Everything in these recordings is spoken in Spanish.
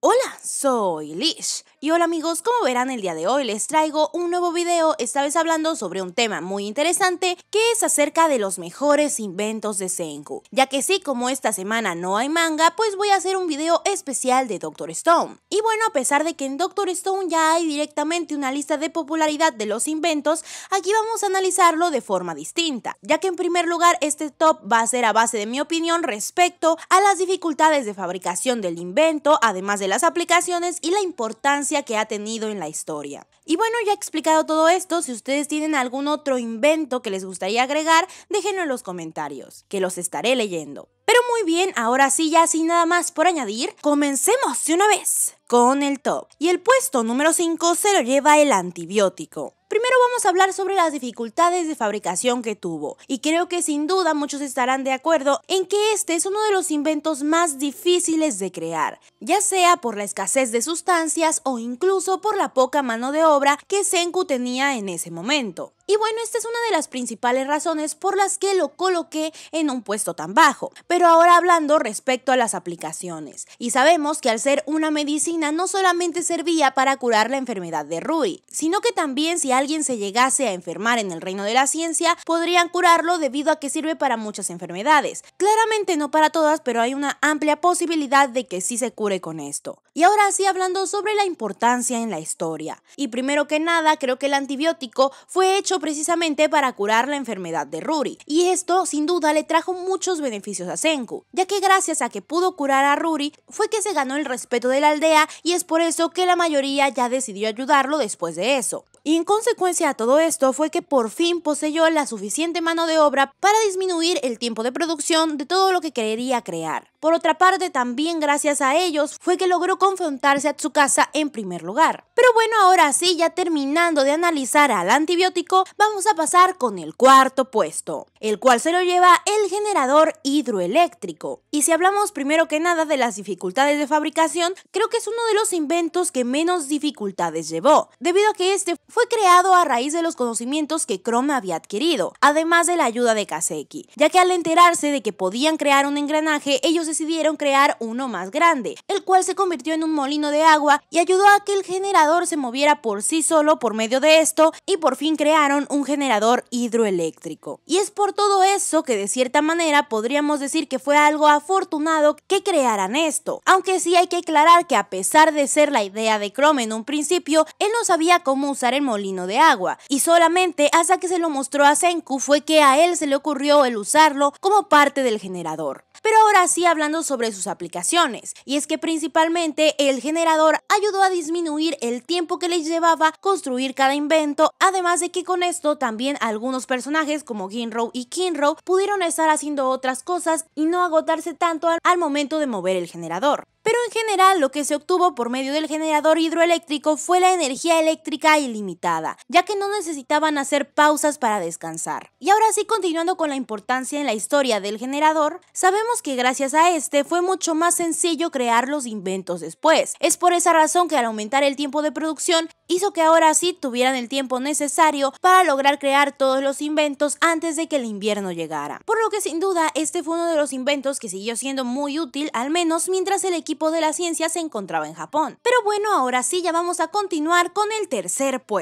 Hola, soy Lish. Y hola amigos, como verán el día de hoy les traigo un nuevo video, esta vez hablando sobre un tema muy interesante que es acerca de los mejores inventos de Senku. Ya que sí, como esta semana no hay manga, pues voy a hacer un video especial de Doctor Stone. Y bueno, a pesar de que en Doctor Stone ya hay directamente una lista de popularidad de los inventos, aquí vamos a analizarlo de forma distinta, ya que en primer lugar este top va a ser a base de mi opinión respecto a las dificultades de fabricación del invento, además de las aplicaciones y la importancia que ha tenido en la historia. Y bueno, ya he explicado todo esto, si ustedes tienen algún otro invento que les gustaría agregar, déjenlo en los comentarios, que los estaré leyendo. Pero muy bien, ahora sí, ya sin nada más por añadir, comencemos de una vez con el top. Y el puesto número 5 se lo lleva el antibiótico. Primero vamos a hablar sobre las dificultades de fabricación que tuvo, y creo que sin duda muchos estarán de acuerdo en que este es uno de los inventos más difíciles de crear, ya sea por la escasez de sustancias o incluso por la poca mano de obra que Senku tenía en ese momento. Y bueno, esta es una de las principales razones por las que lo coloqué en un puesto tan bajo. Pero ahora hablando respecto a las aplicaciones, y sabemos que al ser una medicina no solamente servía para curar la enfermedad de Ruri sino que también si alguien se llegase a enfermar en el reino de la ciencia, podrían curarlo debido a que sirve para muchas enfermedades. Claramente no para todas, pero hay una amplia posibilidad de que sí se cure con esto. Y ahora sí hablando sobre la importancia en la historia. Y primero que nada, creo que el antibiótico fue hecho precisamente para curar la enfermedad de Ruri, y esto sin duda le trajo muchos beneficios a Senku, ya que gracias a que pudo curar a Ruri fue que se ganó el respeto de la aldea y es por eso que la mayoría ya decidió ayudarlo después de eso. Y en consecuencia a todo esto fue que por fin poseyó la suficiente mano de obra para disminuir el tiempo de producción de todo lo que quería crear. Por otra parte, también gracias a ellos fue que logró confrontarse a casa en primer lugar. Pero bueno, ahora sí, ya terminando de analizar al antibiótico, vamos a pasar con el cuarto puesto, el cual se lo lleva el generador hidroeléctrico. Y si hablamos primero que nada de las dificultades de fabricación, creo que es uno de los inventos que menos dificultades llevó, debido a que este fue creado a raíz de los conocimientos que Chrome había adquirido, además de la ayuda de Kaseki, ya que al enterarse de que podían crear un engranaje, ellos decidieron crear uno más grande, el cual se convirtió en un molino de agua y ayudó a que el generador se moviera por sí solo por medio de esto y por fin crearon un generador hidroeléctrico. Y es por todo eso que de cierta manera podríamos decir que fue algo afortunado que crearan esto, aunque sí hay que aclarar que a pesar de ser la idea de Chrome en un principio, él no sabía cómo usar el molino de agua, y solamente hasta que se lo mostró a Senku fue que a él se le ocurrió el usarlo como parte del generador. Pero ahora sí hablando sobre sus aplicaciones, y es que principalmente el generador ayudó a disminuir el tiempo que les llevaba construir cada invento, además de que con esto también algunos personajes como Ginro y Kinro pudieron estar haciendo otras cosas y no agotarse tanto al momento de mover el generador pero en general lo que se obtuvo por medio del generador hidroeléctrico fue la energía eléctrica y ilimitada ya que no necesitaban hacer pausas para descansar. Y ahora sí, continuando con la importancia en la historia del generador, sabemos que gracias a este fue mucho más sencillo crear los inventos después. Es por esa razón que al aumentar el tiempo de producción, hizo que ahora sí tuvieran el tiempo necesario para lograr crear todos los inventos antes de que el invierno llegara. Por lo que sin duda, este fue uno de los inventos que siguió siendo muy útil, al menos mientras el equipo de la ciencia se encontraba en Japón. Pero bueno, ahora sí ya vamos a continuar con el tercer puesto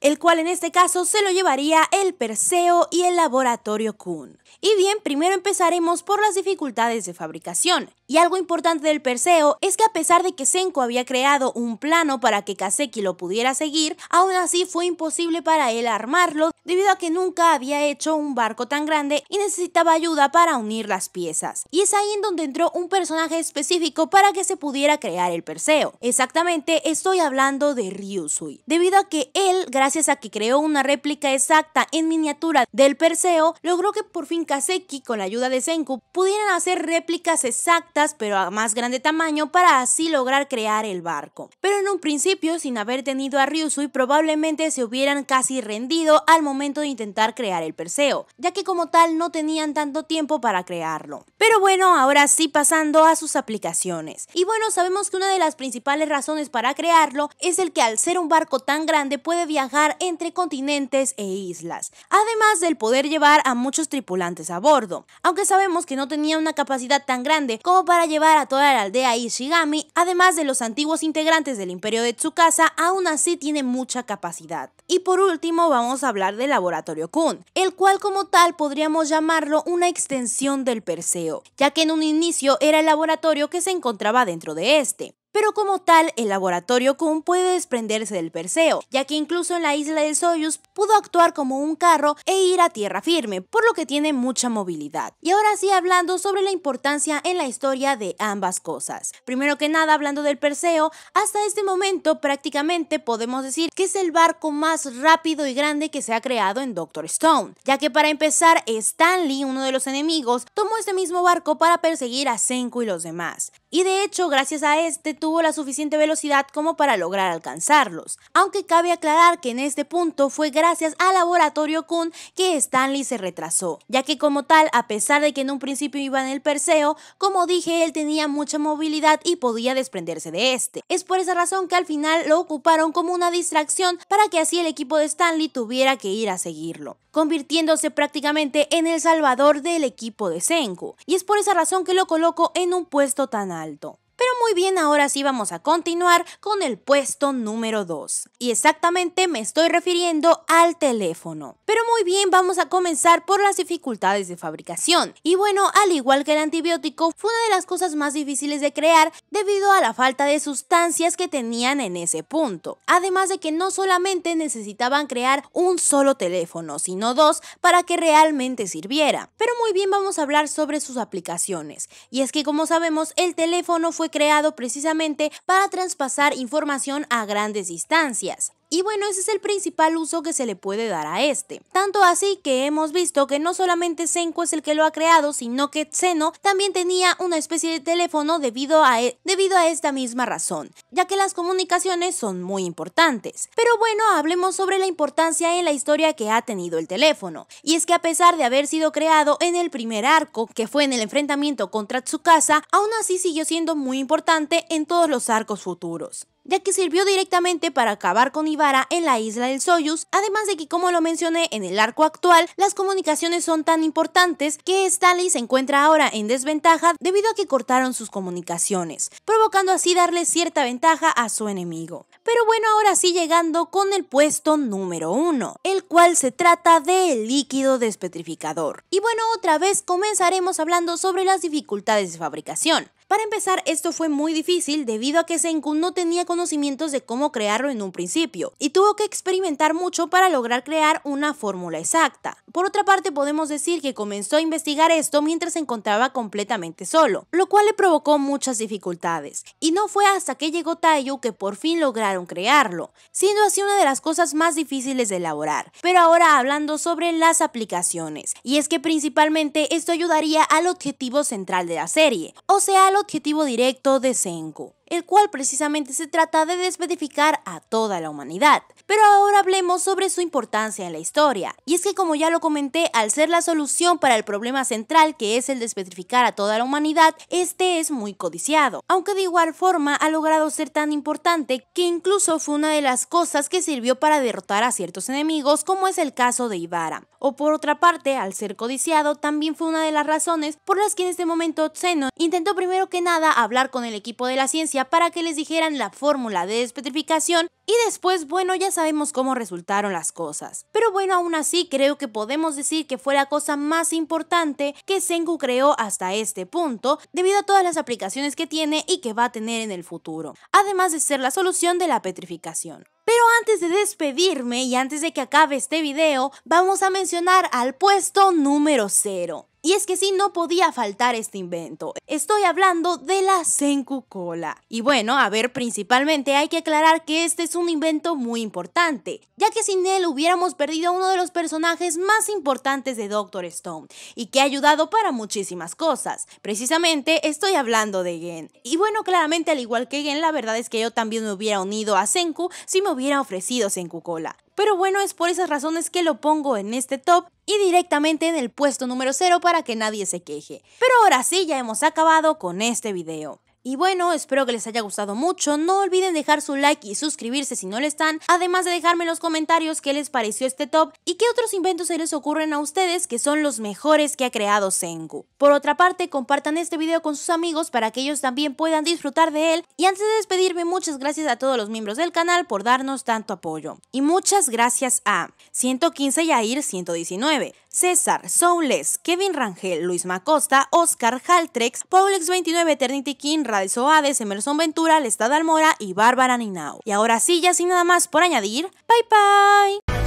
el cual en este caso se lo llevaría el Perseo y el Laboratorio kun Y bien, primero empezaremos por las dificultades de fabricación. Y algo importante del Perseo es que a pesar de que Senko había creado un plano para que Kaseki lo pudiera seguir, aún así fue imposible para él armarlo debido a que nunca había hecho un barco tan grande y necesitaba ayuda para unir las piezas. Y es ahí en donde entró un personaje específico para que se pudiera crear el Perseo. Exactamente, estoy hablando de Ryusui, debido a que él, gracias a que creó una réplica exacta en miniatura del Perseo, logró que por fin Kaseki, con la ayuda de Senku, pudieran hacer réplicas exactas pero a más grande tamaño para así lograr crear el barco. Pero en un principio, sin haber tenido a Ryusui, probablemente se hubieran casi rendido al momento momento de intentar crear el Perseo, ya que como tal no tenían tanto tiempo para crearlo. Pero bueno, ahora sí pasando a sus aplicaciones. Y bueno, sabemos que una de las principales razones para crearlo es el que al ser un barco tan grande puede viajar entre continentes e islas, además del poder llevar a muchos tripulantes a bordo. Aunque sabemos que no tenía una capacidad tan grande como para llevar a toda la aldea Ishigami, además de los antiguos integrantes del imperio de Tsukasa, aún así tiene mucha capacidad. Y por último vamos a hablar de Laboratorio Kuhn, el cual como tal podríamos llamarlo una extensión del Perseo, ya que en un inicio era el laboratorio que se encontraba dentro de este pero como tal, el laboratorio Kun puede desprenderse del Perseo, ya que incluso en la isla de Soyuz pudo actuar como un carro e ir a tierra firme, por lo que tiene mucha movilidad. Y ahora sí hablando sobre la importancia en la historia de ambas cosas. Primero que nada, hablando del Perseo, hasta este momento prácticamente podemos decir que es el barco más rápido y grande que se ha creado en Doctor Stone, ya que para empezar, Stanley, uno de los enemigos, tomó este mismo barco para perseguir a Senku y los demás. Y de hecho, gracias a este, tuvo la suficiente velocidad como para lograr alcanzarlos. Aunque cabe aclarar que en este punto fue gracias al laboratorio Kun que Stanley se retrasó, ya que como tal, a pesar de que en un principio iba en el Perseo, como dije, él tenía mucha movilidad y podía desprenderse de este. Es por esa razón que al final lo ocuparon como una distracción para que así el equipo de Stanley tuviera que ir a seguirlo, convirtiéndose prácticamente en el salvador del equipo de Senko, Y es por esa razón que lo colocó en un puesto tan alto. Pero muy bien, ahora sí vamos a continuar con el puesto número 2. Y exactamente me estoy refiriendo al teléfono. Pero muy bien, vamos a comenzar por las dificultades de fabricación. Y bueno, al igual que el antibiótico, fue una de las cosas más difíciles de crear debido a la falta de sustancias que tenían en ese punto. Además de que no solamente necesitaban crear un solo teléfono, sino dos para que realmente sirviera. Pero muy bien, vamos a hablar sobre sus aplicaciones. Y es que como sabemos, el teléfono fue creado precisamente para traspasar información a grandes distancias. Y bueno, ese es el principal uso que se le puede dar a este. Tanto así que hemos visto que no solamente Senko es el que lo ha creado, sino que Seno también tenía una especie de teléfono debido a, e, debido a esta misma razón, ya que las comunicaciones son muy importantes. Pero bueno, hablemos sobre la importancia en la historia que ha tenido el teléfono. Y es que a pesar de haber sido creado en el primer arco, que fue en el enfrentamiento contra Tsukasa, aún así siguió siendo muy importante en todos los arcos futuros ya que sirvió directamente para acabar con Ibarra en la isla del Soyuz, además de que como lo mencioné en el arco actual, las comunicaciones son tan importantes que Stanley se encuentra ahora en desventaja debido a que cortaron sus comunicaciones, provocando así darle cierta ventaja a su enemigo. Pero bueno, ahora sí llegando con el puesto número uno, el cual se trata del líquido despetrificador. Y bueno, otra vez comenzaremos hablando sobre las dificultades de fabricación. Para empezar, esto fue muy difícil debido a que Senku no tenía conocimientos de cómo crearlo en un principio y tuvo que experimentar mucho para lograr crear una fórmula exacta. Por otra parte, podemos decir que comenzó a investigar esto mientras se encontraba completamente solo, lo cual le provocó muchas dificultades. Y no fue hasta que llegó Taiyu que por fin lograron crearlo, siendo así una de las cosas más difíciles de elaborar. Pero ahora hablando sobre las aplicaciones, y es que principalmente esto ayudaría al objetivo central de la serie, o sea, objetivo directo de Senko, el cual precisamente se trata de desmedificar a toda la humanidad. Pero ahora hablemos sobre su importancia en la historia. Y es que como ya lo comenté, al ser la solución para el problema central que es el despetrificar a toda la humanidad, este es muy codiciado. Aunque de igual forma ha logrado ser tan importante que incluso fue una de las cosas que sirvió para derrotar a ciertos enemigos como es el caso de Ibarra. O por otra parte, al ser codiciado también fue una de las razones por las que en este momento Xenon intentó primero que nada hablar con el equipo de la ciencia para que les dijeran la fórmula de despetrificación y después, bueno, ya sabemos cómo resultaron las cosas. Pero bueno, aún así creo que podemos decir que fue la cosa más importante que Sengu creó hasta este punto, debido a todas las aplicaciones que tiene y que va a tener en el futuro, además de ser la solución de la petrificación. Pero antes de despedirme y antes de que acabe este video, vamos a mencionar al puesto número 0. Y es que sí, no podía faltar este invento. Estoy hablando de la Senku Cola. Y bueno, a ver, principalmente hay que aclarar que este es un invento muy importante, ya que sin él hubiéramos perdido a uno de los personajes más importantes de Doctor Stone y que ha ayudado para muchísimas cosas. Precisamente estoy hablando de Gen. Y bueno, claramente al igual que Gen, la verdad es que yo también me hubiera unido a Senku si me hubiera ofrecido Senkukola. Pero bueno, es por esas razones que lo pongo en este top y directamente en el puesto número 0 para que nadie se queje. Pero ahora sí, ya hemos acabado con este video. Y bueno, espero que les haya gustado mucho. No olviden dejar su like y suscribirse si no lo están. Además de dejarme en los comentarios qué les pareció este top y qué otros inventos se les ocurren a ustedes que son los mejores que ha creado Sengu. Por otra parte, compartan este video con sus amigos para que ellos también puedan disfrutar de él. Y antes de despedirme, muchas gracias a todos los miembros del canal por darnos tanto apoyo. Y muchas gracias a 115 Yair 119, César, Soules, Kevin Rangel, Luis Macosta, Oscar, Haltrex, Paulex 29, Eternity King, Radis Soades, Emerson Ventura, Lestad Almora y Bárbara Ninao. Y ahora sí, ya sin nada más por añadir, bye bye.